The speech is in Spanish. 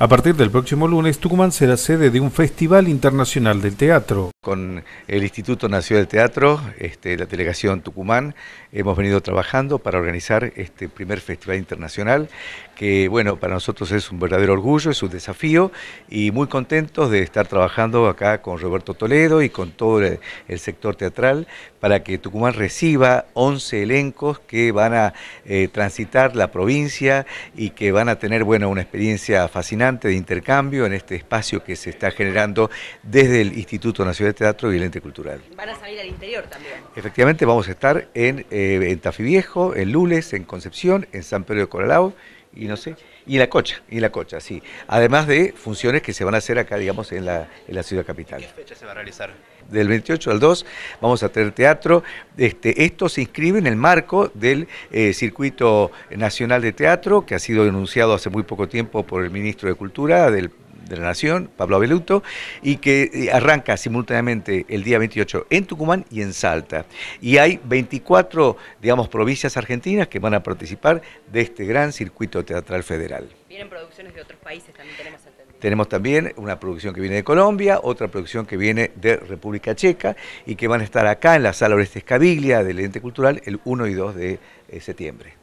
A partir del próximo lunes, Tucumán será sede de un Festival Internacional del Teatro. Con el Instituto Nacional del Teatro, este, la delegación Tucumán, hemos venido trabajando para organizar este primer festival internacional, que bueno, para nosotros es un verdadero orgullo, es un desafío, y muy contentos de estar trabajando acá con Roberto Toledo y con todo el, sector teatral para que Tucumán reciba 11 elencos que van a eh, transitar la provincia y que van a tener bueno, una experiencia fascinante de intercambio en este espacio que se está generando desde el Instituto Nacional de teatro y cultural. Van a salir al interior también. Efectivamente, vamos a estar en, eh, en en Lules, en Concepción, en San Pedro de Coralao y no sé, y la cocha, y la cocha, sí. Además de funciones que se van a hacer acá, digamos, en la, en la ciudad capital. ¿Qué fecha se va a realizar? Del 28 al 2 vamos a tener teatro. Este, esto se inscribe en el marco del eh, Circuito Nacional de Teatro, que ha sido denunciado hace muy poco tiempo por el ministro de Cultura del de la Nación, Pablo Abeluto, y que eh, arranca simultáneamente el día 28 en Tucumán y en Salta. Y hay 24, digamos, provincias argentinas que van a participar de este gran circuito teatral federal. Vienen producciones de otros países, también tenemos Tenemos también una producción que viene de Colombia, otra producción que viene de República Checa y que van a estar acá en la Sala Orestes Caviglia del Ente Cultural el 1 y 2 de eh, septiembre.